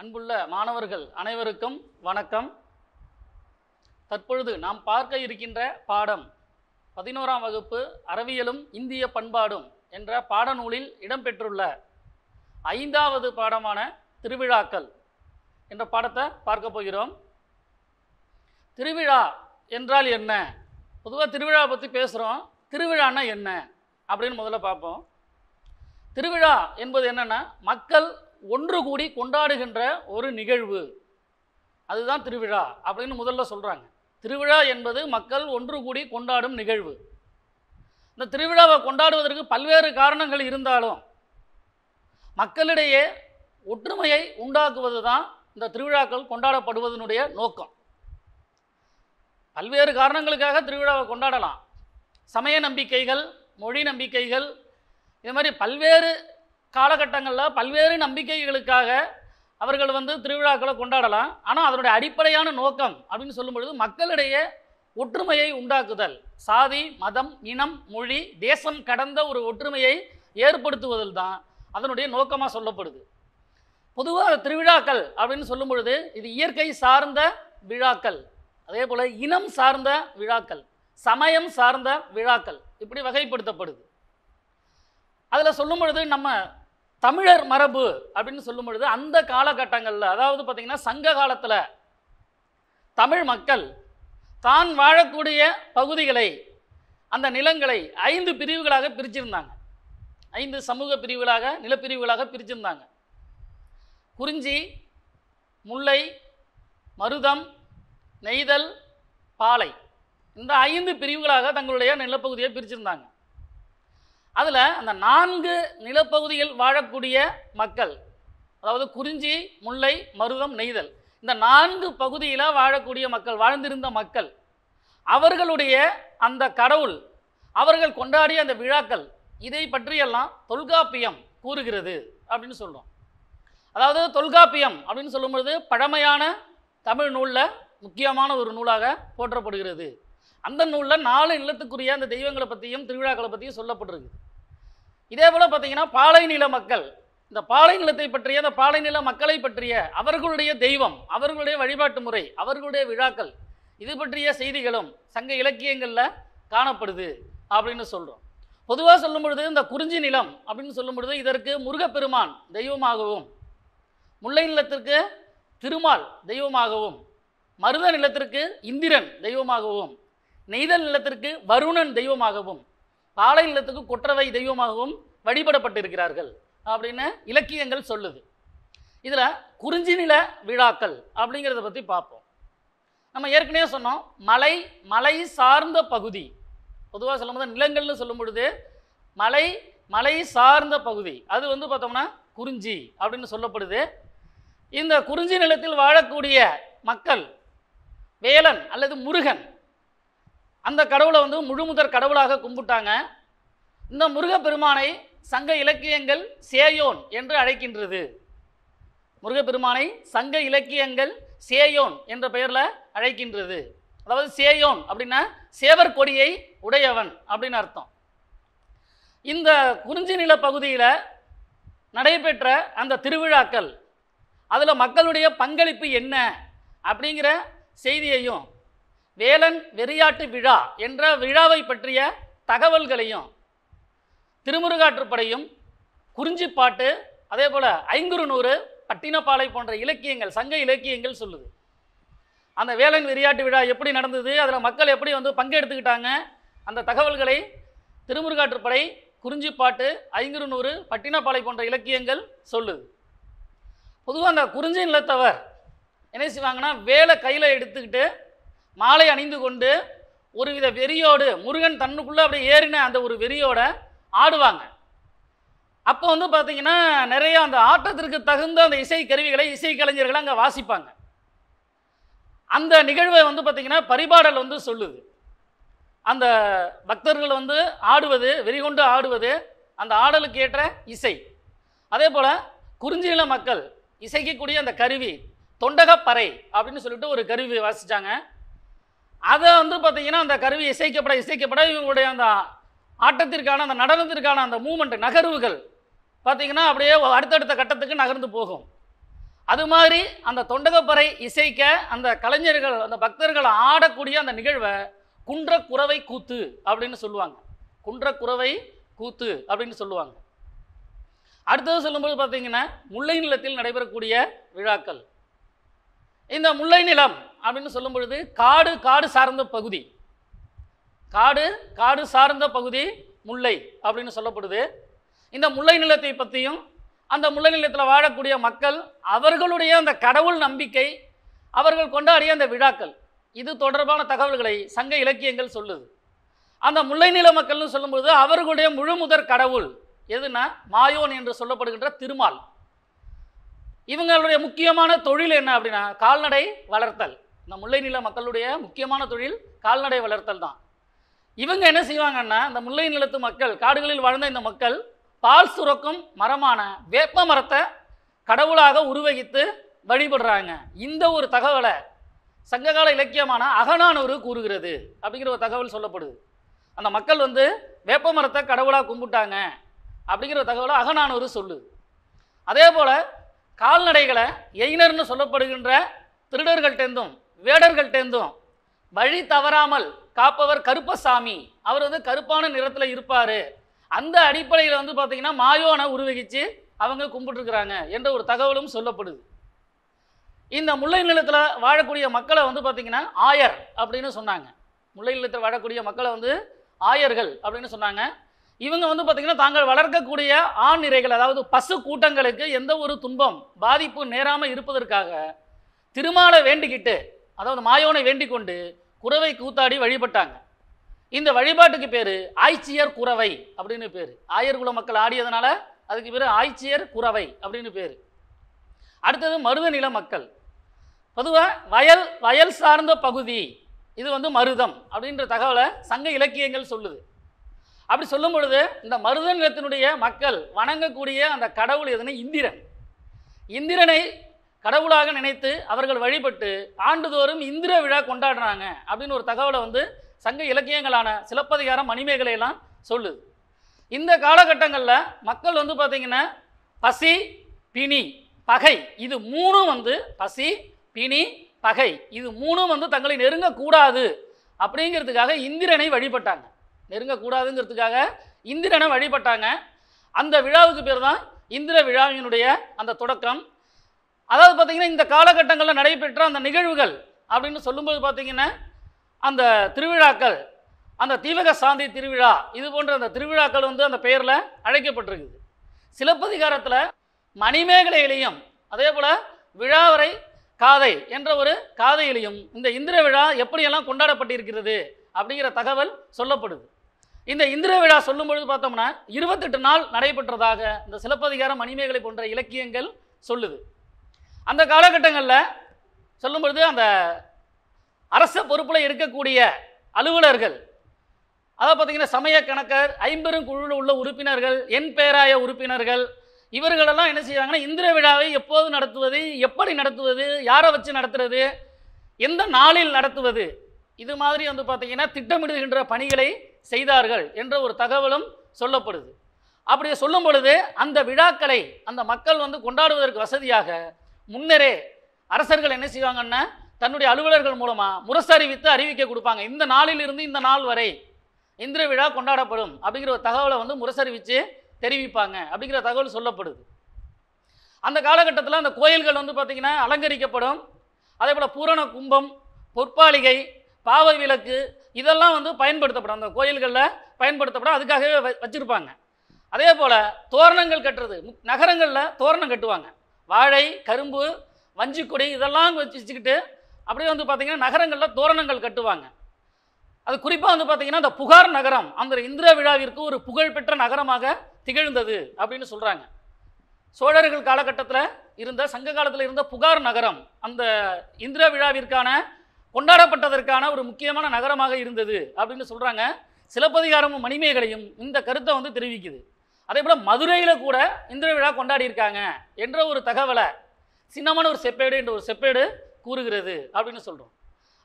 அன்புள்ள மாணவர்கள் அனைவருக்கும் வணக்கம் தற்பொழுது நாம் பார்க்க இருக்கின்ற பாடம் பதினோராம் வகுப்பு அறிவியலும் இந்திய பண்பாடும் என்ற பாடநூலில் இடம்பெற்றுள்ள ஐந்தாவது பாடமான திருவிழாக்கள் என்ற பாடத்தை பார்க்க போகிறோம் திருவிழா என்றால் என்ன பொதுவாக திருவிழாவை பற்றி பேசுகிறோம் திருவிழான்னா என்ன அப்படின்னு முதல்ல பார்ப்போம் திருவிழா என்பது என்னென்னா மக்கள் ஒன்று கூடி கொண்டாடுகின்ற ஒரு நிகழ்வு அதுதான் திருவிழா அப்படின்னு முதல்ல சொல்கிறாங்க திருவிழா என்பது மக்கள் ஒன்று கூடி கொண்டாடும் நிகழ்வு இந்த திருவிழாவை கொண்டாடுவதற்கு பல்வேறு காரணங்கள் இருந்தாலும் மக்களிடையே ஒற்றுமையை உண்டாக்குவது தான் இந்த திருவிழாக்கள் கொண்டாடப்படுவதனுடைய நோக்கம் பல்வேறு காரணங்களுக்காக திருவிழாவை கொண்டாடலாம் சமய நம்பிக்கைகள் மொழி நம்பிக்கைகள் இது மாதிரி பல்வேறு காலகட்டங்களில் பல்வேறு நம்பிக்கைகளுக்காக அவர்கள் வந்து திருவிழாக்களை கொண்டாடலாம் ஆனால் அதனுடைய அடிப்படையான நோக்கம் அப்படின்னு சொல்லும் பொழுது மக்களிடையே ஒற்றுமையை உண்டாக்குதல் சாதி மதம் இனம் மொழி தேசம் கடந்த ஒரு ஒற்றுமையை ஏற்படுத்துவதில் தான் அதனுடைய நோக்கமாக சொல்லப்படுது பொதுவாக திருவிழாக்கள் அப்படின்னு சொல்லும் பொழுது இது இயற்கை சார்ந்த விழாக்கள் அதே போல் இனம் சார்ந்த விழாக்கள் சமயம் சார்ந்த விழாக்கள் இப்படி வகைப்படுத்தப்படுது அதில் சொல்லும் பொழுது நம்ம தமிழர் மரபு அப்படின்னு சொல்லும் பொழுது அந்த காலகட்டங்களில் அதாவது பார்த்திங்கன்னா சங்க காலத்தில் தமிழ் மக்கள் தான் வாழக்கூடிய பகுதிகளை அந்த நிலங்களை ஐந்து பிரிவுகளாக பிரிச்சிருந்தாங்க ஐந்து சமூக பிரிவுகளாக நிலப்பிரிவுகளாக பிரிச்சிருந்தாங்க குறிஞ்சி முல்லை மருதம் நெய்தல் பாலை இந்த ஐந்து பிரிவுகளாக தங்களுடைய நிலப்பகுதியை பிரிச்சிருந்தாங்க அதில் அந்த நான்கு நிலப்பகுதியில் வாழக்கூடிய மக்கள் அதாவது குறிஞ்சி முல்லை மருதம் நெய்தல் இந்த நான்கு பகுதியில் வாழக்கூடிய மக்கள் வாழ்ந்திருந்த மக்கள் அவர்களுடைய அந்த கடவுள் அவர்கள் கொண்டாடிய அந்த விழாக்கள் இதை பற்றியெல்லாம் தொல்காப்பியம் கூறுகிறது அப்படின்னு சொல்கிறோம் அதாவது தொல்காப்பியம் அப்படின்னு சொல்லும்பொழுது பழமையான தமிழ் நூலில் முக்கியமான ஒரு நூலாக போற்றப்படுகிறது அந்த நூலில் நாலு நிலத்துக்குரிய அந்த தெய்வங்களை பற்றியும் திருவிழாக்களை பற்றியும் சொல்லப்பட்டிருக்கு இதே போல் பார்த்தீங்கன்னா பாலை நில மக்கள் இந்த பாலை நிலத்தை பற்றிய அந்த பாலை நில மக்களை பற்றிய அவர்களுடைய தெய்வம் அவர்களுடைய வழிபாட்டு முறை அவர்களுடைய விழாக்கள் இது பற்றிய செய்திகளும் சங்க இலக்கியங்களில் காணப்படுது அப்படின்னு சொல்கிறோம் பொதுவாக சொல்லும் பொழுது இந்த குறிஞ்சி நிலம் அப்படின்னு சொல்லும் பொழுது இதற்கு முருகப்பெருமான் தெய்வமாகவும் முல்லை நிலத்திற்கு திருமால் தெய்வமாகவும் மருத நிலத்திற்கு இந்திரன் தெய்வமாகவும் நெய்தல் நிலத்திற்கு வருணன் தெய்வமாகவும் பாலை நிலத்துக்கு குற்றவை தெய்வமாகவும் வழிபடப்பட்டிருக்கிறார்கள் அப்படின்னு இலக்கியங்கள் சொல்லுது இதில் குறிஞ்சி நில விழாக்கள் அப்படிங்கிறத பற்றி பார்ப்போம் நம்ம ஏற்கனவே சொன்னோம் மலை மலை சார்ந்த பகுதி பொதுவாக சொல்லும் போது நிலங்கள்னு சொல்லும் பொழுது மலை மலை சார்ந்த பகுதி அது வந்து பார்த்தோம்னா குறிஞ்சி அப்படின்னு சொல்லப்படுது இந்த குறிஞ்சி நிலத்தில் வாழக்கூடிய மக்கள் வேலன் அல்லது முருகன் அந்த கடவுளை வந்து முழுமுதற் கடவுளாக கும்பிட்டாங்க இந்த முருகப்பெருமானை சங்க இலக்கியங்கள் சேயோன் என்று அழைக்கின்றது முருகப்பெருமானை சங்க இலக்கியங்கள் சேயோன் என்ற பெயரில் அழைக்கின்றது அதாவது சேயோன் அப்படின்னா சேவர் கொடியை உடையவன் அப்படின்னு அர்த்தம் இந்த குறிஞ்சி நில பகுதியில் நடைபெற்ற அந்த திருவிழாக்கள் அதில் மக்களுடைய பங்களிப்பு என்ன அப்படிங்கிற செய்தியையும் வேலன் வெறியாட்டு விழா என்ற விழாவை பற்றிய தகவல்களையும் திருமுருகாற்றுப்படையும் குறிஞ்சிப்பாட்டு அதே போல் ஐங்குறுநூறு பட்டினப்பாலை போன்ற இலக்கியங்கள் சங்க இலக்கியங்கள் சொல்லுது அந்த வேலன் வெறியாட்டு விழா எப்படி நடந்தது அதில் மக்கள் எப்படி வந்து பங்கெடுத்துக்கிட்டாங்க அந்த தகவல்களை திருமுருகாற்றுப்படை குறிஞ்சிப்பாட்டு ஐங்குறுநூறு பட்டினப்பாலை போன்ற இலக்கியங்கள் சொல்லுது பொதுவாக அந்த குறிஞ்சி நிலத்தவர் என்ன செய்வாங்கன்னா வேலை கையில் எடுத்துக்கிட்டு மாலை அணிந்து கொண்டு ஒருவித வெறியோடு முருகன் தன்னுக்குள்ளே அப்படியே ஏறின அந்த ஒரு வெறியோட ஆடுவாங்க அப்போ வந்து பார்த்திங்கன்னா நிறைய அந்த ஆட்டத்திற்கு தகுந்த அந்த இசை கருவிகளை இசை கலைஞர்களை அங்கே வாசிப்பாங்க அந்த நிகழ்வை வந்து பார்த்திங்கன்னா பரிபாடல் வந்து சொல்லுது அந்த பக்தர்கள் வந்து ஆடுவது வெறிகொண்டு ஆடுவது அந்த ஆடலுக்கு ஏற்ற இசை அதே போல் குறிஞ்சிநில மக்கள் இசைக்கக்கூடிய அந்த கருவி தொண்டகப்பறை அப்படின்னு சொல்லிட்டு ஒரு கருவி வாசித்தாங்க அதை வந்து பார்த்தீங்கன்னா அந்த கருவி இசைக்கப்பட இசைக்கப்பட இவங்களுடைய அந்த ஆட்டத்திற்கான அந்த நடனத்திற்கான அந்த மூமெண்ட் நகர்வுகள் பார்த்திங்கன்னா அப்படியே அடுத்தடுத்த கட்டத்துக்கு நகர்ந்து போகும் அது மாதிரி அந்த தொண்டகப்பறை இசைக்க அந்த கலைஞர்கள் அந்த பக்தர்கள் ஆடக்கூடிய அந்த நிகழ்வை குன்றக்குறவை கூத்து அப்படின்னு சொல்லுவாங்க குன்றக்குறவை கூத்து அப்படின்னு சொல்லுவாங்க அடுத்தது சொல்லும்போது பார்த்தீங்கன்னா முல்லை நிலத்தில் நடைபெறக்கூடிய விழாக்கள் இந்த முல்லை நிலம் அப்படின்னு சொல்லும் பொழுது காடு காடு சார்ந்த பகுதி காடு காடு சார்ந்த பகுதி முல்லை அப்படின்னு சொல்லப்படுது இந்த முல்லை நிலத்தை பற்றியும் அந்த முல்லை நிலத்தில் வாழக்கூடிய மக்கள் அவர்களுடைய அந்த கடவுள் நம்பிக்கை அவர்கள் கொண்டாடிய அந்த விழாக்கள் இது தொடர்பான தகவல்களை சங்க இலக்கியங்கள் சொல்லுது அந்த முல்லை நில மக்கள்னு சொல்லும்பொழுது அவர்களுடைய முதற் கடவுள் எதுனா மாயோன் என்று சொல்லப்படுகின்ற திருமால் இவங்களுடைய முக்கியமான தொழில் என்ன அப்படின்னா கால்நடை வளர்த்தல் இந்த முல்லை நில மக்களுடைய முக்கியமான தொழில் கால்நடை வளர்த்தல் தான் இவங்க என்ன செய்வாங்கன்னா இந்த முல்லை நிலத்து மக்கள் காடுகளில் வாழ்ந்த இந்த மக்கள் பால் சுரக்கும் மரமான வேப்ப மரத்தை கடவுளாக உருவகித்து வழிபடுறாங்க இந்த ஒரு தகவலை சங்ககால இலக்கியமான அகனானூறு கூறுகிறது அப்படிங்கிற ஒரு தகவல் சொல்லப்படுது அந்த மக்கள் வந்து வேப்ப மரத்தை கடவுளாக கும்பிட்டாங்க அப்படிங்கிற ஒரு தகவலை அகநானூறு சொல்லு அதே போல் கால்நடைகளை எயினர்னு சொல்லப்படுகின்ற திருடர்கள்டும் வேடர்கள்டேந்தும் வழி தவறாமல் காப்பவர் கருப்பசாமி அவர் வந்து கருப்பான நிறத்தில் இருப்பார் அந்த அடிப்படையில் வந்து பார்த்திங்கன்னா மாயோனை உருவகித்து அவங்க கும்பிட்டுருக்குறாங்க என்ற ஒரு தகவலும் சொல்லப்படுது இந்த முல்லை நிலத்தில் வாழக்கூடிய மக்களை வந்து பார்த்திங்கன்னா ஆயர் அப்படின்னு சொன்னாங்க முல்லை நிலத்தில் வாழக்கூடிய மக்களை வந்து ஆயர்கள் அப்படின்னு சொன்னாங்க இவங்க வந்து பார்த்திங்கன்னா தாங்கள் வளர்க்கக்கூடிய ஆண் இறைகள் அதாவது பசு கூட்டங்களுக்கு எந்த ஒரு துன்பம் பாதிப்பு நேராமல் இருப்பதற்காக திருமாலை வேண்டிக்கிட்டு அதாவது மாயோனை வேண்டிக் கொண்டு குறவை கூத்தாடி வழிபட்டாங்க இந்த வழிபாட்டுக்கு பேர் ஆய்ச்சியர் குறவை அப்படின்னு பேர் ஆயர் குல மக்கள் ஆடியதுனால அதுக்கு பேர் ஆய்ச்சியர் குறவை அப்படின்னு பேர் அடுத்தது மருத நில மக்கள் பொதுவாக வயல் வயல் சார்ந்த பகுதி இது வந்து மருதம் அப்படின்ற தகவலை சங்க இலக்கியங்கள் சொல்லுது அப்படி சொல்லும் பொழுது இந்த மருத நிலத்தினுடைய மக்கள் வணங்கக்கூடிய அந்த கடவுள் எதுனா இந்திரன் இந்திரனை கடவுளாக நினைத்து அவர்கள் வழிபட்டு ஆண்டுதோறும் இந்திர விழா கொண்டாடுறாங்க அப்படின்னு ஒரு தகவலை வந்து சங்க இலக்கியங்களான சிலப்பதிகாரம் மணிமேகலையெல்லாம் சொல்லுது இந்த காலகட்டங்களில் மக்கள் வந்து பார்த்திங்கன்னா பசி பிணி பகை இது மூணும் வந்து பசி பிணி பகை இது மூணும் வந்து தங்களை நெருங்கக்கூடாது அப்படிங்கிறதுக்காக இந்திரனை வழிபட்டாங்க நெருங்கக்கூடாதுங்கிறதுக்காக இந்திரனை வழிபட்டாங்க அந்த விழாவுக்கு பேர் தான் இந்திர விழாவினுடைய அந்த தொடக்கம் அதாவது பார்த்திங்கன்னா இந்த காலகட்டங்களில் நடைபெற்ற அந்த நிகழ்வுகள் அப்படின்னு சொல்லும்போது பார்த்திங்கன்னா அந்த திருவிழாக்கள் அந்த தீவக சாந்தி திருவிழா இது போன்ற அந்த திருவிழாக்கள் வந்து அந்த பெயரில் அழைக்கப்பட்டிருக்குது சிலப்பதிகாரத்தில் மணிமேகலையிலையும் அதே போல் விழாவரை காதை என்ற ஒரு காதையிலையும் இந்த இந்திர விழா எப்படியெல்லாம் கொண்டாடப்பட்டிருக்கிறது அப்படிங்கிற தகவல் சொல்லப்படுது இந்த இந்திர விழா சொல்லும் பொழுது பார்த்தோம்னா இருபத்தெட்டு நாள் நடைபெற்றதாக இந்த சிலப்பதிகாரம் மணிமேகலை போன்ற இலக்கியங்கள் சொல்லுது அந்த காலகட்டங்களில் சொல்லும் பொழுது அந்த அரச பொறுப்பில் இருக்கக்கூடிய அலுவலர்கள் அதை பார்த்தீங்கன்னா சமய கணக்கர் ஐம்பெரும் குழுவில் உள்ள உறுப்பினர்கள் என் பேராய உறுப்பினர்கள் இவர்களெல்லாம் என்ன செய்வாங்கன்னா இந்திர விழாவை எப்போது நடத்துவது எப்படி நடத்துவது யாரை வச்சு நடத்துறது எந்த நாளில் நடத்துவது இது மாதிரி வந்து பார்த்திங்கன்னா திட்டமிடுகின்ற பணிகளை செய்தார்கள் என்ற ஒரு தகவலும் சொல்லப்படுது அப்படி சொல்லும் பொழுது அந்த விழாக்களை அந்த மக்கள் வந்து கொண்டாடுவதற்கு வசதியாக முன்னரே அரசர்கள் என்ன செய்வாங்கன்னா தன்னுடைய அலுவலர்கள் மூலமாக அறிவித்து அறிவிக்க கொடுப்பாங்க இந்த நாளிலிருந்து இந்த நாள் வரை இந்திர விழா கொண்டாடப்படும் அப்படிங்கிற ஒரு தகவலை வந்து முரசறிவித்து தெரிவிப்பாங்க அப்படிங்கிற தகவல் சொல்லப்படுது அந்த காலகட்டத்தில் அந்த கோயில்கள் வந்து பார்த்திங்கன்னா அலங்கரிக்கப்படும் அதே போல் பூரண கும்பம் பொற்பாளிகை பாவ விளக்கு இதெல்லாம் வந்து பயன்படுத்தப்படும் அந்த கோயில்களில் பயன்படுத்தப்படும் அதுக்காகவே வச்சுருப்பாங்க அதே போல் தோரணங்கள் கட்டுறது நகரங்களில் தோரணம் கட்டுவாங்க வாழை கரும்பு வஞ்சிக்குடி இதெல்லாம் வச்சுக்கிட்டு அப்படியே வந்து பார்த்திங்கன்னா நகரங்களில் தோரணங்கள் கட்டுவாங்க அது குறிப்பாக வந்து பார்த்திங்கன்னா அந்த புகார் நகரம் அந்த இந்திர விழாவிற்கு ஒரு புகழ்பெற்ற நகரமாக திகழ்ந்தது அப்படின்னு சொல்கிறாங்க சோழர்கள் காலகட்டத்தில் இருந்த சங்க காலத்தில் இருந்த புகார் நகரம் அந்த இந்திர விழாவிற்கான கொண்டாடப்பட்டதற்கான ஒரு முக்கியமான நகரமாக இருந்தது அப்படின்னு சொல்கிறாங்க சிலப்பதிகாரமும் மணிமேகலையும் இந்த கருத்தை வந்து தெரிவிக்குது அதே போல் மதுரையில் கூட இந்திர விழா கொண்டாடி இருக்காங்க என்ற ஒரு தகவலை சின்னமான ஒரு செப்பேடு என்ற ஒரு செப்பேடு கூறுகிறது அப்படின்னு சொல்கிறோம்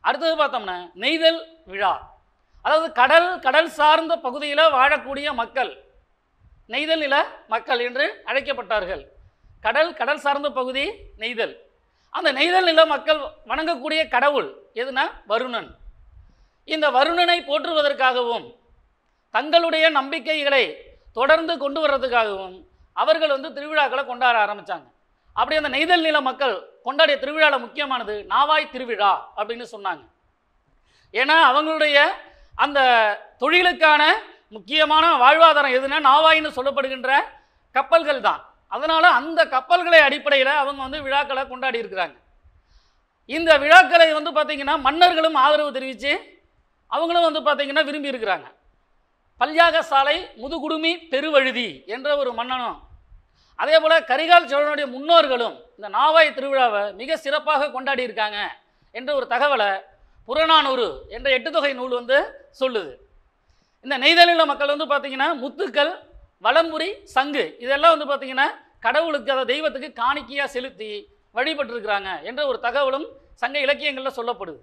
அடுத்தது பார்த்தோம்னா நெய்தல் விழா அதாவது கடல் கடல் சார்ந்த பகுதியில் வாழக்கூடிய மக்கள் நெய்தல் நில மக்கள் என்று அழைக்கப்பட்டார்கள் கடல் கடல் சார்ந்த பகுதி நெய்தல் அந்த நெய்தல் நில மக்கள் வணங்கக்கூடிய கடவுள் எதுனா வருணன் இந்த வருணனை போற்றுவதற்காகவும் தங்களுடைய நம்பிக்கைகளை தொடர்ந்து கொண்டு வர்றதுக்காகவும் அவர்கள் வந்து திருவிழாக்களை கொண்டாட ஆரம்பித்தாங்க அப்படி அந்த நெய்தல் நில மக்கள் கொண்டாடிய திருவிழாவில் முக்கியமானது நாவாய் திருவிழா அப்படின்னு சொன்னாங்க ஏன்னா அவங்களுடைய அந்த தொழிலுக்கான முக்கியமான வாழ்வாதாரம் எதுனா நாவாய்னு சொல்லப்படுகின்ற கப்பல்கள் தான் அதனால் அந்த கப்பல்களை அடிப்படையில் அவங்க வந்து விழாக்களை கொண்டாடி இருக்கிறாங்க இந்த விழாக்களை வந்து பார்த்திங்கன்னா மன்னர்களும் ஆதரவு தெரிவித்து அவங்களும் வந்து பார்த்திங்கன்னா விரும்பி இருக்கிறாங்க பல்யாக சாலை முதுகுடுமி பெருவழுதி என்ற ஒரு மன்னனும் அதே போல் கரிகால் சோழனுடைய முன்னோர்களும் இந்த நாவாய் திருவிழாவை மிக சிறப்பாக கொண்டாடி இருக்காங்க என்ற ஒரு தகவலை புறநானூறு என்ற எட்டு தொகை நூல் வந்து சொல்லுது இந்த நெய்தலில் மக்கள் வந்து பார்த்திங்கன்னா முத்துக்கள் வளம்புரி சங்கு இதெல்லாம் வந்து பார்த்திங்கன்னா கடவுளுக்கு அதை தெய்வத்துக்கு காணிக்கையாக செலுத்தி வழிபட்டிருக்கிறாங்க என்ற ஒரு தகவலும் சங்க இலக்கியங்களில் சொல்லப்படுது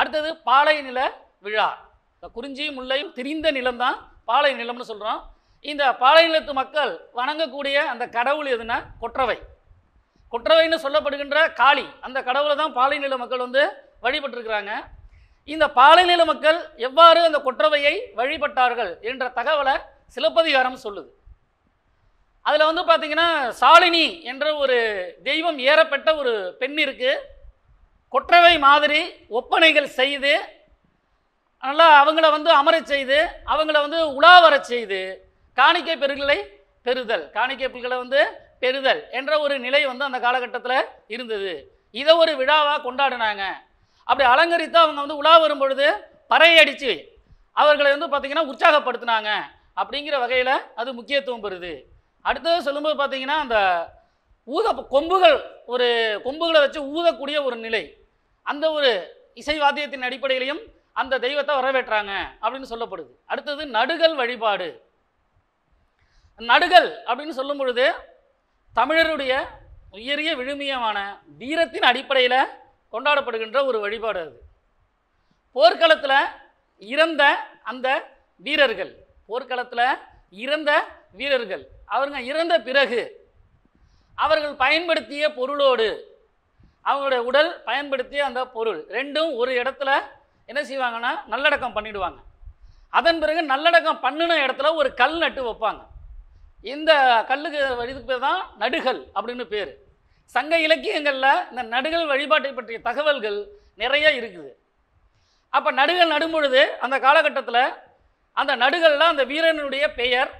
அடுத்தது பாலை நில விழா குறிஞ்சி குறிஞ்சியும் முல்லையும் திரிந்த நிலம்தான் பாலை நிலம்னு சொல்கிறோம் இந்த பாலை நிலத்து மக்கள் வணங்கக்கூடிய அந்த கடவுள் எதுனா கொற்றவை கொற்றவைன்னு சொல்லப்படுகின்ற காளி அந்த கடவுளை தான் பாலை நில மக்கள் வந்து வழிபட்டிருக்கிறாங்க இந்த பாலைநில மக்கள் எவ்வாறு அந்த கொற்றவையை வழிபட்டார்கள் என்ற தகவலை சிலப்பதிகாரம் சொல்லுது அதில் வந்து பார்த்திங்கன்னா சாலினி என்ற ஒரு தெய்வம் ஏறப்பட்ட ஒரு பெண் இருக்குது கொற்றவை மாதிரி ஒப்பனைகள் செய்து அதனால் அவங்கள வந்து அமரச் செய்து அவங்கள வந்து உலாவரச் செய்து காணிக்கை பெருகளை பெறுதல் காணிக்கை பொருட்களை வந்து பெறுதல் என்ற ஒரு நிலை வந்து அந்த காலகட்டத்தில் இருந்தது இதை ஒரு விழாவாக கொண்டாடினாங்க அப்படி அலங்கரித்து அவங்க வந்து உலா வரும் பொழுது பறையடித்து அவர்களை வந்து பார்த்திங்கன்னா உற்சாகப்படுத்தினாங்க அப்படிங்கிற வகையில் அது முக்கியத்துவம் பெறுது அடுத்தது சொல்லும்போது பார்த்திங்கன்னா அந்த ஊத கொம்புகள் ஒரு கொம்புகளை வச்சு ஊதக்கூடிய ஒரு நிலை அந்த ஒரு இசை வாத்தியத்தின் அடிப்படையிலையும் அந்த தெய்வத்தை வரவேற்றாங்க அப்படின்னு சொல்லப்படுது அடுத்தது நடுகள் வழிபாடு நடுகள் அப்படின்னு சொல்லும் பொழுது தமிழருடைய உயரிய விழுமியமான வீரத்தின் அடிப்படையில் கொண்டாடப்படுகின்ற ஒரு வழிபாடு அது போர்க்களத்தில் இறந்த அந்த வீரர்கள் போர்க்களத்தில் இறந்த வீரர்கள் அவங்க இறந்த பிறகு அவர்கள் பயன்படுத்திய பொருளோடு அவங்களுடைய உடல் பயன்படுத்திய அந்த பொருள் ரெண்டும் ஒரு இடத்துல என்ன செய்வாங்கன்னா நல்லடக்கம் பண்ணிடுவாங்க அதன் பிறகு நல்லடக்கம் பண்ணின இடத்துல ஒரு கல் நட்டு வைப்பாங்க இந்த கல்லுக்கு இதுக்கு பேர் தான் நடுகள் அப்படின்னு பேர் சங்க இலக்கியங்களில் இந்த நடுகள் வழிபாட்டை பற்றிய தகவல்கள் நிறைய இருக்குது அப்போ நடுகள் நடும்பொழுது அந்த காலகட்டத்தில் அந்த நடுகளில் அந்த வீரனுடைய பெயர்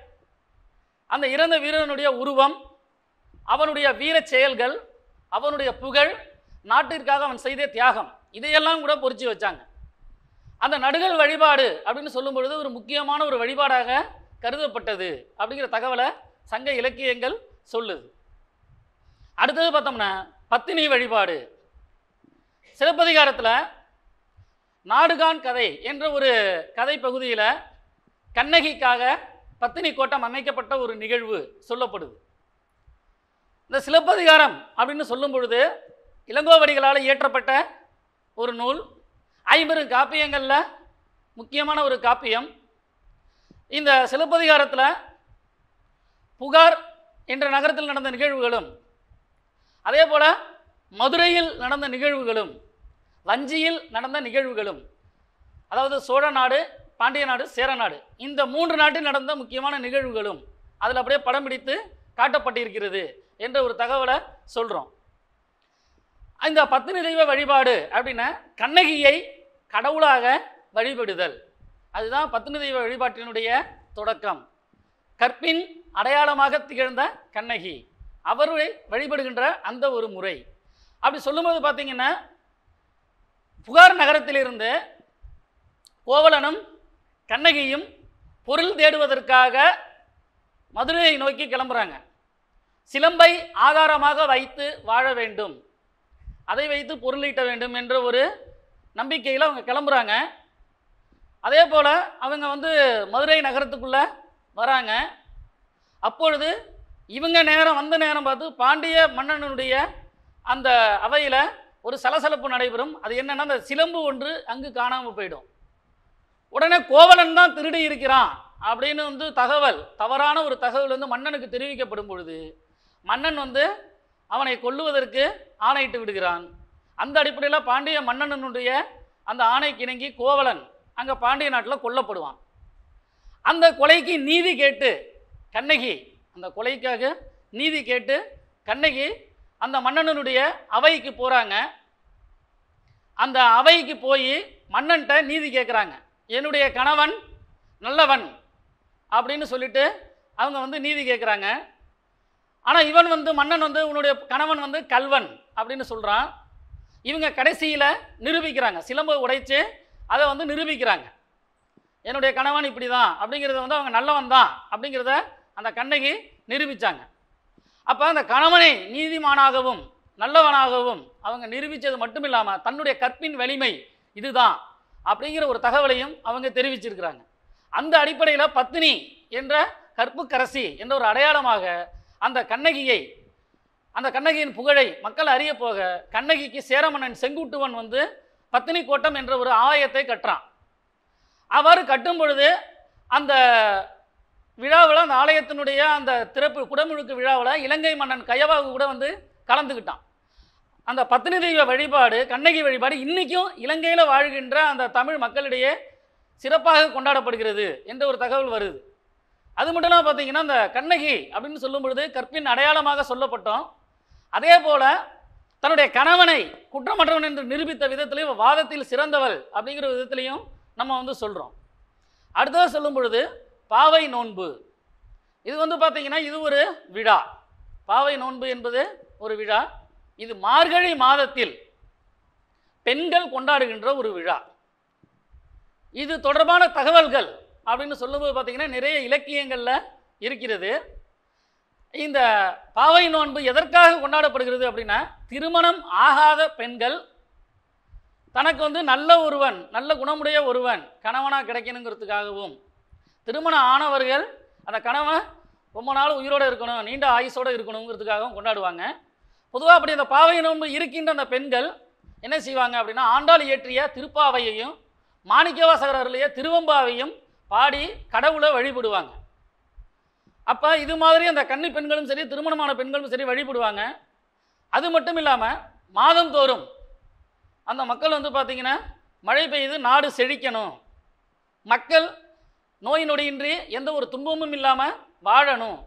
அந்த இறந்த வீரனுடைய உருவம் அவனுடைய வீர செயல்கள் அவனுடைய புகழ் நாட்டிற்காக அவன் செய்த தியாகம் இதையெல்லாம் கூட பொறிச்சு வச்சாங்க அந்த நடுகள் வழிபாடு அப்படின்னு சொல்லும் பொழுது ஒரு முக்கியமான ஒரு வழிபாடாக கருதப்பட்டது அப்படிங்கிற தகவலை சங்க இலக்கியங்கள் சொல்லுது அடுத்தது பார்த்தோம்னா பத்தினி வழிபாடு சிலப்பதிகாரத்தில் நாடுகான் கதை என்ற ஒரு கதை பகுதியில் கண்ணகிக்காக பத்தினி கோட்டம் அமைக்கப்பட்ட ஒரு நிகழ்வு சொல்லப்படுது இந்த சிலப்பதிகாரம் அப்படின்னு சொல்லும் பொழுது இளங்கோவடிகளால் இயற்றப்பட்ட ஒரு நூல் ஐம்பெரும் காப்பியங்களில் முக்கியமான ஒரு காப்பியம் இந்த சிலப்பதிகாரத்தில் புகார் என்ற நகரத்தில் நடந்த நிகழ்வுகளும் அதே போல் மதுரையில் நடந்த நிகழ்வுகளும் வஞ்சியில் நடந்த நிகழ்வுகளும் அதாவது சோழ நாடு பாண்டிய நாடு சேர நாடு இந்த மூன்று நாட்டில் நடந்த முக்கியமான நிகழ்வுகளும் அதில் அப்படியே படம் பிடித்து காட்டப்பட்டிருக்கிறது என்ற ஒரு தகவலை சொல்கிறோம் இந்த பத்தினி தெய்வ வழிபாடு அப்படின்னா கண்ணகியை கடவுளாக வழிபடுதல் அதுதான் பத்னி தெய்வ வழிபாட்டினுடைய தொடக்கம் கற்பின் அடையாளமாக திகழ்ந்த கண்ணகி அவரை வழிபடுகின்ற அந்த ஒரு முறை அப்படி சொல்லும்போது பார்த்தீங்கன்னா புகார் நகரத்திலிருந்து கோவலனும் கண்ணகியும் பொருள் தேடுவதற்காக மதுரையை நோக்கி கிளம்புறாங்க சிலம்பை ஆதாரமாக வைத்து வாழ வேண்டும் அதை வைத்து பொருளீட்ட வேண்டும் என்ற ஒரு நம்பிக்கையில் அவங்க கிளம்புறாங்க அதே போல் அவங்க வந்து மதுரை நகரத்துக்குள்ளே வராங்க அப்பொழுது இவங்க நேரம் வந்த நேரம் பார்த்து பாண்டிய மன்னனுடைய அந்த அவையில் ஒரு சலசலப்பு நடைபெறும் அது என்னென்னா அந்த சிலம்பு ஒன்று அங்கு காணாமல் போயிடும் உடனே கோவலன் தான் திருடி இருக்கிறான் அப்படின்னு வந்து தகவல் தவறான ஒரு தகவல் வந்து மன்னனுக்கு தெரிவிக்கப்படும் பொழுது மன்னன் வந்து அவனை கொல்லுவதற்கு ஆணையிட்டு விடுகிறான் அந்த அடிப்படையில் பாண்டிய மன்னனனுடைய அந்த ஆணைக்கு இணங்கி கோவலன் அங்கே பாண்டிய நாட்டில் கொல்லப்படுவான் அந்த கொலைக்கு நீதி கேட்டு கண்ணகி அந்த கொலைக்காக நீதி கேட்டு கண்ணகி அந்த மன்னனுடைய அவைக்கு போகிறாங்க அந்த அவைக்கு போய் மன்னன்கிட்ட நீதி கேட்குறாங்க என்னுடைய கணவன் நல்லவன் அப்படின்னு சொல்லிட்டு அவங்க வந்து நீதி கேட்குறாங்க ஆனால் இவன் வந்து மன்னன் வந்து உன்னுடைய கணவன் வந்து கல்வன் அப்படின்னு சொல்கிறான் இவங்க கடைசியில் நிரூபிக்கிறாங்க சிலம்பை உடைத்து அதை வந்து நிரூபிக்கிறாங்க என்னுடைய கணவன் இப்படி தான் அப்படிங்கிறத வந்து அவங்க நல்லவன் தான் அப்படிங்கிறத அந்த கண்ணகி நிரூபித்தாங்க அப்போ அந்த கணவனை நீதிமானாகவும் நல்லவனாகவும் அவங்க நிரூபித்தது மட்டும் இல்லாமல் தன்னுடைய கற்பின் வலிமை இதுதான் அப்படிங்கிற ஒரு தகவலையும் அவங்க தெரிவிச்சிருக்கிறாங்க அந்த அடிப்படையில் பத்தினி என்ற கற்புக்கரசி என்ற ஒரு அடையாளமாக அந்த கண்ணகியை அந்த கண்ணகியின் புகழை மக்கள் அறிய போக கண்ணகிக்கு சேரமன்னன் செங்குட்டுவன் வந்து பத்தினி கோட்டம் என்ற ஒரு ஆலயத்தை கட்டுறான் அவர் கட்டும் பொழுது அந்த விழாவில் அந்த ஆலயத்தினுடைய அந்த திறப்பு குடமுழுக்கு விழாவில் இலங்கை மன்னன் கையவாவு கூட வந்து கலந்துக்கிட்டான் அந்த பத்தினி தெய்வ வழிபாடு கண்ணகி வழிபாடு இன்றைக்கும் இலங்கையில் வாழ்கின்ற அந்த தமிழ் மக்களிடையே சிறப்பாக கொண்டாடப்படுகிறது என்ற ஒரு தகவல் வருது அது மட்டும் இல்லாமல் பார்த்தீங்கன்னா அந்த கண்ணகி அப்படின்னு சொல்லும் பொழுது கற்பின் அடையாளமாக சொல்லப்பட்டோம் அதே போல் தன்னுடைய கணவனை குற்றமற்றவன் என்று நிரூபித்த விதத்திலையும் வாதத்தில் சிறந்தவள் அப்படிங்கிற விதத்திலையும் நம்ம வந்து சொல்கிறோம் அடுத்ததாக சொல்லும் பொழுது பாவை நோன்பு இது வந்து பார்த்தீங்கன்னா இது ஒரு விழா பாவை நோன்பு என்பது ஒரு விழா இது மார்கழி மாதத்தில் பெண்கள் கொண்டாடுகின்ற ஒரு விழா இது தொடர்பான தகவல்கள் அப்படின்னு சொல்லும்போது பார்த்திங்கன்னா நிறைய இலக்கியங்களில் இருக்கிறது இந்த பாவை நோன்பு எதற்காக கொண்டாடப்படுகிறது அப்படின்னா திருமணம் ஆகாத பெண்கள் தனக்கு வந்து நல்ல ஒருவன் நல்ல குணமுடைய ஒருவன் கணவனாக கிடைக்கணுங்கிறதுக்காகவும் திருமணம் ஆனவர்கள் அந்த கணவன் ரொம்ப நாள் உயிரோடு இருக்கணும் நீண்ட ஆயுசோடு இருக்கணுங்கிறதுக்காகவும் கொண்டாடுவாங்க பொதுவாக அப்படி அந்த பாவை நோன்பு இருக்கின்ற அந்த பெண்கள் என்ன செய்வாங்க அப்படின்னா ஆண்டாள் இயற்றிய திருப்பாவையையும் மாணிக்கவாசகரர்லேயே திருவம்பாவையும் பாடி கடவுளை வழிபடுவாங்க அப்போ இது மாதிரி அந்த கன்னி பெண்களும் சரி திருமணமான பெண்களும் சரி வழிபடுவாங்க அது மட்டும் இல்லாமல் மாதம் தோறும் அந்த மக்கள் வந்து பார்த்திங்கன்னா மழை பெய்து நாடு செழிக்கணும் மக்கள் நோய் நொடியின்றி எந்த ஒரு துன்பமும் இல்லாமல் வாழணும்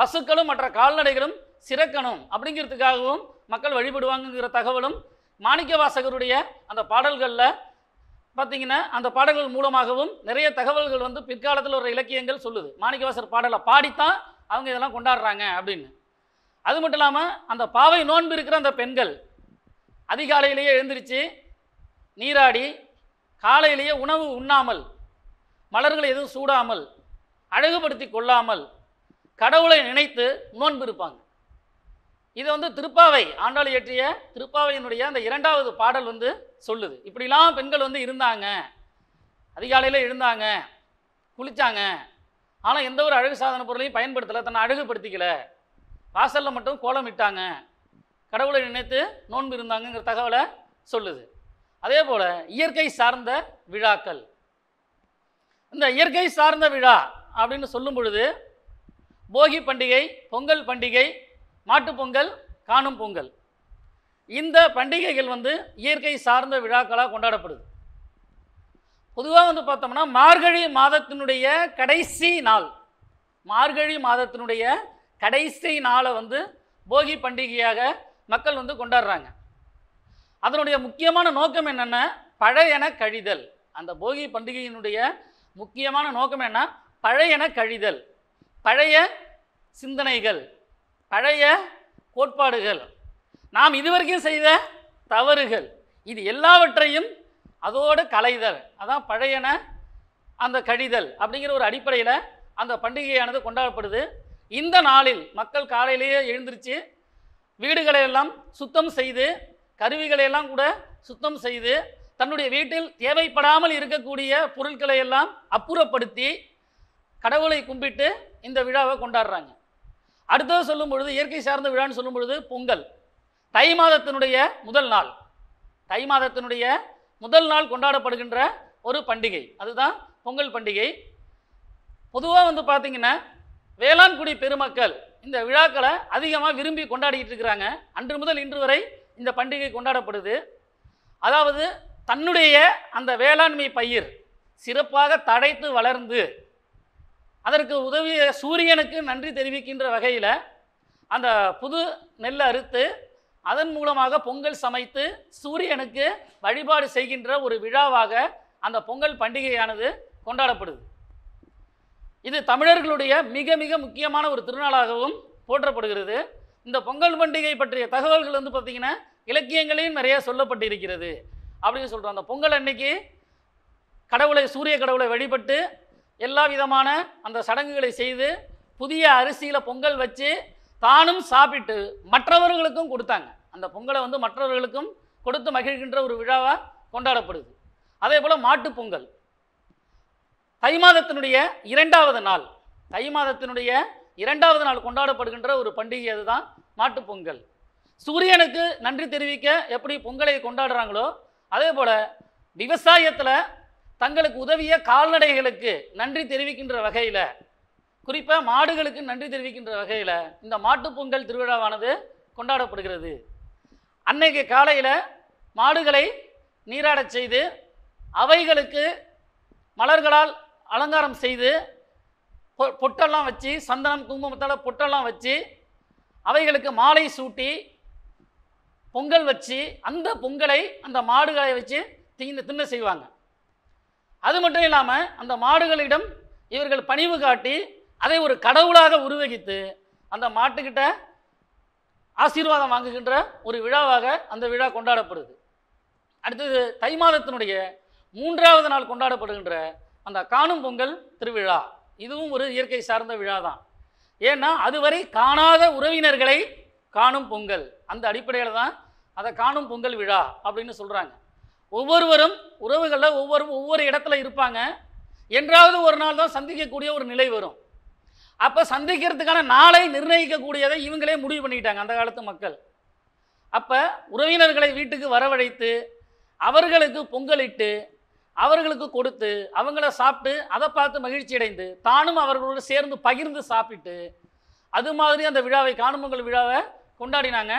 பசுக்களும் மற்ற கால்நடைகளும் சிறக்கணும் அப்படிங்கிறதுக்காகவும் மக்கள் வழிபடுவாங்கங்கிற தகவலும் மாணிக்க வாசகருடைய அந்த பாடல்களில் பார்த்தீங்கன்னா அந்த பாடல்கள் மூலமாகவும் நிறைய தகவல்கள் வந்து பிற்காலத்தில் ஒரு இலக்கியங்கள் சொல்லுது மாணிக்கவாசர் பாடலை பாடித்தான் அவங்க இதெல்லாம் கொண்டாடுறாங்க அப்படின்னு அது மட்டும் இல்லாமல் அந்த பாவை நோன்பு இருக்கிற அந்த பெண்கள் அதிகாலையிலேயே எழுந்திரிச்சு நீராடி காலையிலேயே உணவு உண்ணாமல் மலர்கள் எதுவும் சூடாமல் அழகுபடுத்தி கொள்ளாமல் கடவுளை நினைத்து நோன்பு இருப்பாங்க இது வந்து திருப்பாவை ஆண்டாள் இயற்றிய திருப்பாவையினுடைய அந்த இரண்டாவது பாடல் வந்து சொல்லுது இப்படிலாம் பெண்கள் வந்து இருந்தாங்க அதிகாலையில் எழுந்தாங்க குளித்தாங்க ஆனால் எந்த ஒரு அழகு சாதன பொருளையும் பயன்படுத்தலை தன்னை அழகுபடுத்திக்கலை வாசலில் மட்டும் கோலம் விட்டாங்க கடவுளை நினைத்து நோன்பு இருந்தாங்கங்கிற தகவலை சொல்லுது அதே போல் இயற்கை சார்ந்த விழாக்கள் இந்த இயற்கை சார்ந்த விழா அப்படின்னு சொல்லும் பொழுது போகி பண்டிகை பொங்கல் பண்டிகை பொங்கல் காணும் பொங்கல் இந்த பண்டிகைகள் வந்து இயற்கை சார்ந்த விழாக்களாக கொண்டாடப்படுது பொதுவாக வந்து பார்த்தோம்னா மார்கழி மாதத்தினுடைய கடைசி நாள் மார்கழி மாதத்தினுடைய கடைசி நாளை வந்து போகி பண்டிகையாக மக்கள் வந்து கொண்டாடுறாங்க அதனுடைய முக்கியமான நோக்கம் என்னென்னா பழையன கழிதல் அந்த போகி பண்டிகையினுடைய முக்கியமான நோக்கம் என்ன பழையன கழிதல் பழைய சிந்தனைகள் பழைய கோட்பாடுகள் நாம் இதுவரைக்கும் செய்த தவறுகள் இது எல்லாவற்றையும் அதோடு கலைதல் அதான் பழையன அந்த கழிதல் அப்படிங்கிற ஒரு அடிப்படையில் அந்த பண்டிகையானது கொண்டாடப்படுது இந்த நாளில் மக்கள் காலையிலேயே எழுந்திருச்சு வீடுகளை எல்லாம் சுத்தம் செய்து கருவிகளை எல்லாம் கூட சுத்தம் செய்து தன்னுடைய வீட்டில் தேவைப்படாமல் இருக்கக்கூடிய பொருட்களை எல்லாம் அப்புறப்படுத்தி கடவுளை கும்பிட்டு இந்த விழாவை கொண்டாடுறாங்க அடுத்தது சொல்லும் பொழுது இயற்கை சார்ந்த விழான்னு சொல்லும் பொழுது பொங்கல் தை மாதத்தினுடைய முதல் நாள் தை மாதத்தினுடைய முதல் நாள் கொண்டாடப்படுகின்ற ஒரு பண்டிகை அதுதான் பொங்கல் பண்டிகை பொதுவாக வந்து பார்த்திங்கன்னா வேளாண்குடி பெருமக்கள் இந்த விழாக்களை அதிகமாக விரும்பி கொண்டாடிக்கிட்டு இருக்கிறாங்க அன்று முதல் இன்று வரை இந்த பண்டிகை கொண்டாடப்படுது அதாவது தன்னுடைய அந்த வேளாண்மை பயிர் சிறப்பாக தடைத்து வளர்ந்து அதற்கு உதவிய சூரியனுக்கு நன்றி தெரிவிக்கின்ற வகையில் அந்த புது நெல் அறுத்து அதன் மூலமாக பொங்கல் சமைத்து சூரியனுக்கு வழிபாடு செய்கின்ற ஒரு விழாவாக அந்த பொங்கல் பண்டிகையானது கொண்டாடப்படுது இது தமிழர்களுடைய மிக மிக முக்கியமான ஒரு திருநாளாகவும் போற்றப்படுகிறது இந்த பொங்கல் பண்டிகை பற்றிய தகவல்கள் வந்து பார்த்திங்கன்னா இலக்கியங்களையும் நிறைய சொல்லப்பட்டிருக்கிறது அப்படின்னு சொல்கிறோம் அந்த பொங்கல் அன்னைக்கு கடவுளை சூரிய கடவுளை வழிபட்டு எல்லா விதமான அந்த சடங்குகளை செய்து புதிய அரிசியில் பொங்கல் வச்சு தானும் சாப்பிட்டு மற்றவர்களுக்கும் கொடுத்தாங்க அந்த பொங்கலை வந்து மற்றவர்களுக்கும் கொடுத்து மகிழ்கின்ற ஒரு விழாவாக கொண்டாடப்படுது அதே போல் மாட்டு பொங்கல் தை மாதத்தினுடைய இரண்டாவது நாள் தை மாதத்தினுடைய இரண்டாவது நாள் கொண்டாடப்படுகின்ற ஒரு பண்டிகை அதுதான் மாட்டு பொங்கல் சூரியனுக்கு நன்றி தெரிவிக்க எப்படி பொங்கலை கொண்டாடுறாங்களோ அதே போல் விவசாயத்தில் தங்களுக்கு உதவிய கால்நடைகளுக்கு நன்றி தெரிவிக்கின்ற வகையில் குறிப்பாக மாடுகளுக்கு நன்றி தெரிவிக்கின்ற வகையில் இந்த மாட்டுப்பொங்கல் திருவிழாவானது கொண்டாடப்படுகிறது அன்னைக்கு காலையில் மாடுகளை நீராடச் செய்து அவைகளுக்கு மலர்களால் அலங்காரம் செய்து பொ பொட்டெல்லாம் வச்சு சந்தனம் குங்குமத்தால் பொட்டெல்லாம் வச்சு அவைகளுக்கு மாலை சூட்டி பொங்கல் வச்சு அந்த பொங்கலை அந்த மாடுகளை வச்சு தின்ன தின்ன செய்வாங்க அது மட்டும் இல்லாமல் அந்த மாடுகளிடம் இவர்கள் பணிவு காட்டி அதை ஒரு கடவுளாக உருவகித்து அந்த மாட்டுக்கிட்ட ஆசீர்வாதம் வாங்குகின்ற ஒரு விழாவாக அந்த விழா கொண்டாடப்படுது அடுத்தது தை மாதத்தினுடைய மூன்றாவது நாள் கொண்டாடப்படுகின்ற அந்த காணும் பொங்கல் திருவிழா இதுவும் ஒரு இயற்கை சார்ந்த விழா தான் ஏன்னா அதுவரை காணாத உறவினர்களை காணும் பொங்கல் அந்த அடிப்படையில் தான் அதை காணும் பொங்கல் விழா அப்படின்னு சொல்கிறாங்க ஒவ்வொருவரும் உறவுகளில் ஒவ்வொரு ஒவ்வொரு இடத்துல இருப்பாங்க என்றாவது ஒரு நாள் தான் சந்திக்கக்கூடிய ஒரு நிலை வரும் அப்போ சந்திக்கிறதுக்கான நாளை நிர்ணயிக்கக்கூடியதை இவங்களே முடிவு பண்ணிக்கிட்டாங்க அந்த காலத்து மக்கள் அப்போ உறவினர்களை வீட்டுக்கு வரவழைத்து அவர்களுக்கு பொங்கலிட்டு அவர்களுக்கு கொடுத்து அவங்கள சாப்பிட்டு அதை பார்த்து மகிழ்ச்சி அடைந்து தானும் அவர்களோடு சேர்ந்து பகிர்ந்து சாப்பிட்டு அது மாதிரி அந்த விழாவை காணுமங்கள் விழாவை கொண்டாடினாங்க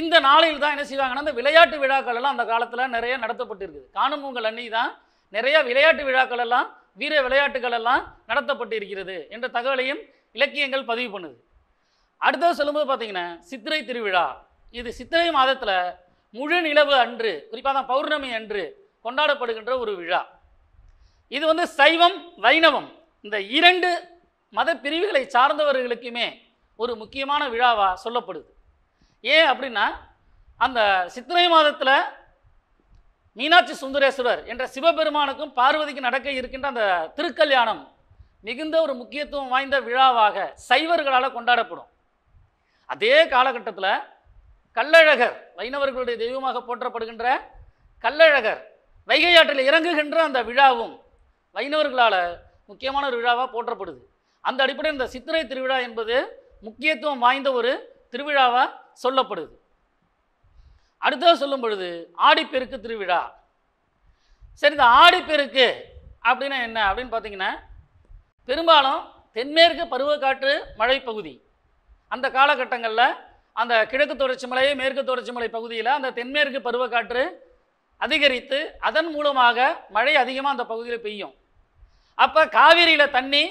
இந்த நாளில் தான் என்ன செய்வாங்கன்னா இந்த விளையாட்டு விழாக்கள் எல்லாம் அந்த காலத்தில் நிறைய நடத்தப்பட்டிருக்குது காணும் பொங்கல் அன்னி தான் நிறையா விளையாட்டு விழாக்கள் எல்லாம் வீர விளையாட்டுகள் எல்லாம் நடத்தப்பட்டிருக்கிறது என்ற தகவலையும் இலக்கியங்கள் பதிவு பண்ணுது அடுத்தது சொல்லும்போது பார்த்தீங்கன்னா சித்திரை திருவிழா இது சித்திரை மாதத்தில் முழு நிலவு அன்று குறிப்பாக தான் பௌர்ணமி அன்று கொண்டாடப்படுகின்ற ஒரு விழா இது வந்து சைவம் வைணவம் இந்த இரண்டு மத பிரிவுகளை சார்ந்தவர்களுக்குமே ஒரு முக்கியமான விழாவாக சொல்லப்படுது ஏன் அப்படின்னா அந்த சித்திரை மாதத்தில் மீனாட்சி சுந்தரேஸ்வரர் என்ற சிவபெருமானுக்கும் பார்வதிக்கு நடக்க இருக்கின்ற அந்த திருக்கல்யாணம் மிகுந்த ஒரு முக்கியத்துவம் வாய்ந்த விழாவாக சைவர்களால் கொண்டாடப்படும் அதே காலகட்டத்தில் கல்லழகர் வைணவர்களுடைய தெய்வமாக போற்றப்படுகின்ற கல்லழகர் வைகை ஆற்றில் இறங்குகின்ற அந்த விழாவும் வைணவர்களால் முக்கியமான ஒரு விழாவாக போற்றப்படுது அந்த அடிப்படையில் இந்த சித்திரை திருவிழா என்பது முக்கியத்துவம் வாய்ந்த ஒரு திருவிழாவாக சொல்லப்படுது அடுத்தது சொல்லும் பொழுது ஆடிப்பெருக்கு திருவிழா சரி இந்த ஆடிப்பெருக்கு அப்படின்னா என்ன அப்படின்னு பார்த்தீங்கன்னா பெரும்பாலும் தென்மேற்கு பருவக்காற்று மழைப்பகுதி அந்த காலகட்டங்களில் அந்த கிழக்கு தொடர்ச்சி மலை மேற்கு தொடர்ச்சி மலை பகுதியில் அந்த தென்மேற்கு பருவக்காற்று அதிகரித்து அதன் மூலமாக மழை அதிகமாக அந்த பகுதியில் பெய்யும் அப்போ காவிரியில் தண்ணி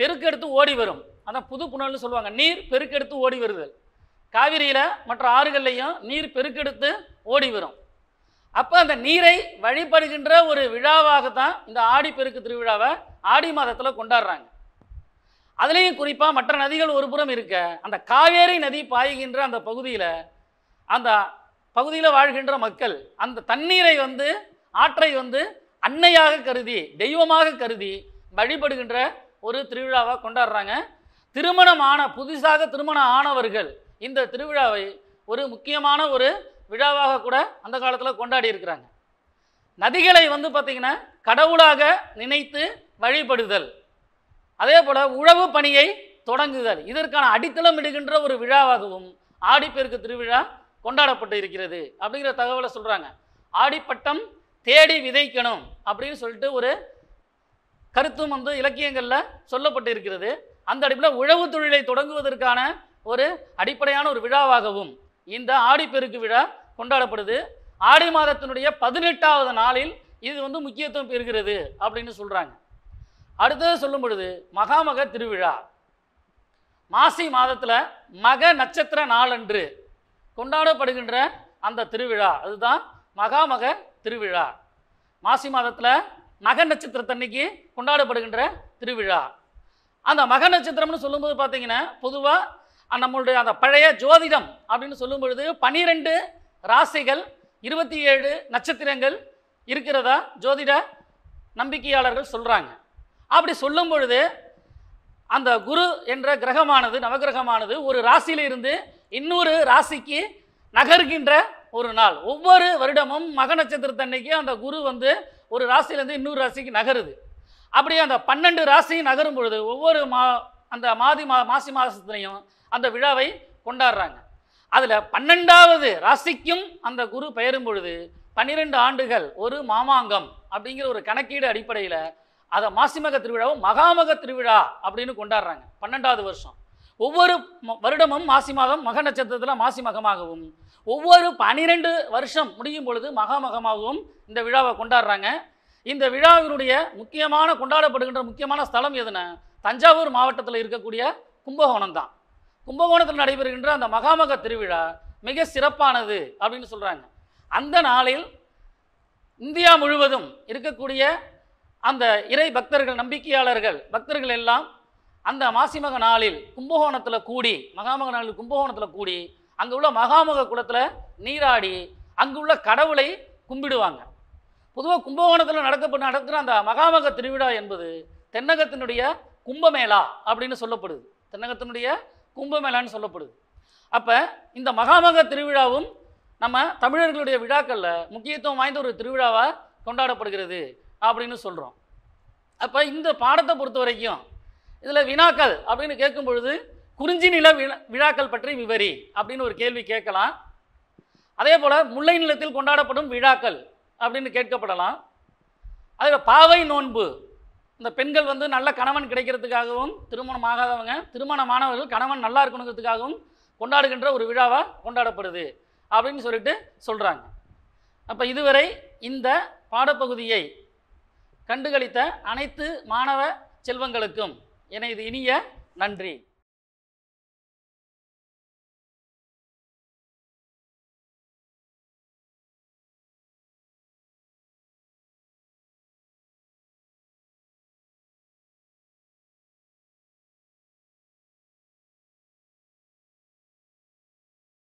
பெருக்கெடுத்து ஓடி வரும் அதான் புது புனல்னு சொல்லுவாங்க நீர் பெருக்கெடுத்து ஓடி வருதல் காவிரியில் மற்ற ஆறுகள்லையும் நீர் பெருக்கெடுத்து ஓடி வரும் அப்போ அந்த நீரை வழிபடுகின்ற ஒரு விழாவாக தான் இந்த ஆடி பெருக்கு திருவிழாவை ஆடி மாதத்தில் கொண்டாடுறாங்க அதுலேயும் குறிப்பாக மற்ற நதிகள் ஒரு புறம் இருக்க அந்த காவேரி நதி பாய்கின்ற அந்த பகுதியில் அந்த பகுதியில் வாழ்கின்ற மக்கள் அந்த தண்ணீரை வந்து ஆற்றை வந்து அன்னையாக கருதி தெய்வமாக கருதி வழிபடுகின்ற ஒரு திருவிழாவாக கொண்டாடுறாங்க திருமணம் ஆன புதுசாக திருமணம் ஆனவர்கள் இந்த திருவிழாவை ஒரு முக்கியமான ஒரு விழாவாக கூட அந்த காலத்தில் கொண்டாடி இருக்கிறாங்க நதிகளை வந்து பார்த்திங்கன்னா கடவுளாக நினைத்து வழிபடுதல் அதே போல் உழவு பணியை தொடங்குதல் இதற்கான அடித்தளம் இடுகின்ற ஒரு விழாவாகவும் ஆடிப்பெருக்கு திருவிழா கொண்டாடப்பட்டு இருக்கிறது அப்படிங்கிற தகவலை சொல்கிறாங்க ஆடிப்பட்டம் தேடி விதைக்கணும் அப்படின்னு சொல்லிட்டு ஒரு கருத்தும் வந்து இலக்கியங்களில் சொல்லப்பட்டு இருக்கிறது அந்த அடிப்பில் உழவு தொழிலை தொடங்குவதற்கான ஒரு அடிப்படையான ஒரு விழாவாகவும் இந்த ஆடிப்பெருக்கு விழா கொண்டாடப்படுது ஆடி மாதத்தினுடைய பதினெட்டாவது நாளில் இது வந்து முக்கியத்துவம் பெறுகிறது அப்படின்னு சொல்கிறாங்க அடுத்தது சொல்லும் பொழுது மகாமக திருவிழா மாசி மாதத்தில் மக நட்சத்திர நாளன்று கொண்டாடப்படுகின்ற அந்த திருவிழா அதுதான் மகாமக திருவிழா மாசி மாதத்தில் மக நட்சத்திரத்தன்னைக்கு கொண்டாடப்படுகின்ற திருவிழா அந்த மக நட்சத்திரம்னு சொல்லும்போது பார்த்தீங்கன்னா பொதுவாக நம்மளுடைய அந்த பழைய ஜோதிடம் அப்படின்னு சொல்லும் பொழுது பனிரெண்டு ராசிகள் இருபத்தி ஏழு நட்சத்திரங்கள் இருக்கிறதா ஜோதிட நம்பிக்கையாளர்கள் சொல்கிறாங்க அப்படி சொல்லும் பொழுது அந்த குரு என்ற கிரகமானது நவகிரகமானது ஒரு ராசியிலிருந்து இன்னொரு ராசிக்கு நகர்கின்ற ஒரு நாள் ஒவ்வொரு வருடமும் மக நட்சத்திரத்தன்னைக்கு அந்த குரு வந்து ஒரு ராசியிலேருந்து இன்னொரு ராசிக்கு நகருது அப்படியே அந்த பன்னெண்டு ராசி நகரும் பொழுது ஒவ்வொரு மா அந்த மாதி மா மாசி மாதத்துலேயும் அந்த விழாவை கொண்டாடுறாங்க அதில் பன்னெண்டாவது ராசிக்கும் அந்த குரு பெயரும் பொழுது பன்னிரெண்டு ஆண்டுகள் ஒரு மாமாங்கம் அப்படிங்கிற ஒரு கணக்கீடு அடிப்படையில் அதை மாசிமக திருவிழாவும் மகாமக திருவிழா அப்படின்னு கொண்டாடுறாங்க பன்னெண்டாவது வருஷம் ஒவ்வொரு வருடமும் மாசி மாதம் மக நட்சத்திரத்தில் மாசி மகமாகவும் ஒவ்வொரு பனிரெண்டு வருஷம் முடியும் பொழுது மகாமகமாகவும் இந்த விழாவை கொண்டாடுறாங்க இந்த விழாவினுடைய முக்கியமான கொண்டாடப்படுகின்ற முக்கியமான ஸ்தலம் எதுனா தஞ்சாவூர் மாவட்டத்தில் இருக்கக்கூடிய கும்பகோணம் தான் கும்பகோணத்தில் நடைபெறுகின்ற அந்த மகாமக திருவிழா மிக சிறப்பானது அப்படின்னு சொல்கிறாங்க அந்த நாளில் இந்தியா முழுவதும் இருக்கக்கூடிய அந்த இறை பக்தர்கள் நம்பிக்கையாளர்கள் பக்தர்கள் எல்லாம் அந்த மாசிமக நாளில் கும்பகோணத்தில் கூடி மகாமக நாளில் கும்பகோணத்தில் கூடி அங்கே உள்ள மகாமக குளத்தில் நீராடி அங்குள்ள கடவுளை கும்பிடுவாங்க பொதுவாக கும்பகோணத்தில் நடக்க நடக்கிற அந்த மகாமக திருவிழா என்பது தென்னகத்தினுடைய கும்பமேளா அப்படின்னு சொல்லப்படுது தென்னகத்தினுடைய கும்பமேளான்னு சொல்லப்படுது அப்போ இந்த மகாமக திருவிழாவும் நம்ம தமிழர்களுடைய விழாக்களில் முக்கியத்துவம் வாய்ந்த ஒரு திருவிழாவாக கொண்டாடப்படுகிறது அப்படின்னு சொல்கிறோம் அப்போ இந்த பாடத்தை பொறுத்த வரைக்கும் இதில் வினாக்கள் அப்படின்னு கேட்கும் பொழுது குறிஞ்சி நில விழாக்கள் பற்றி விவரி அப்படின்னு ஒரு கேள்வி கேட்கலாம் அதே போல் முல்லை நிலத்தில் கொண்டாடப்படும் விழாக்கள் அப்படின்னு கேட்கப்படலாம் அதில் பாவை நோன்பு இந்த பெண்கள் வந்து நல்ல கணவன் கிடைக்கிறதுக்காகவும் திருமணம் ஆகாதவங்க திருமணமானவர்கள் கணவன் நல்லா இருக்கணுங்கிறதுக்காகவும் கொண்டாடுகின்ற ஒரு விழாவாக கொண்டாடப்படுது அப்படின்னு சொல்லிட்டு சொல்கிறாங்க அப்போ இதுவரை இந்த பாடப்பகுதியை கண்டுகளித்த அனைத்து மாணவ செல்வங்களுக்கும் என இது இனிய நன்றி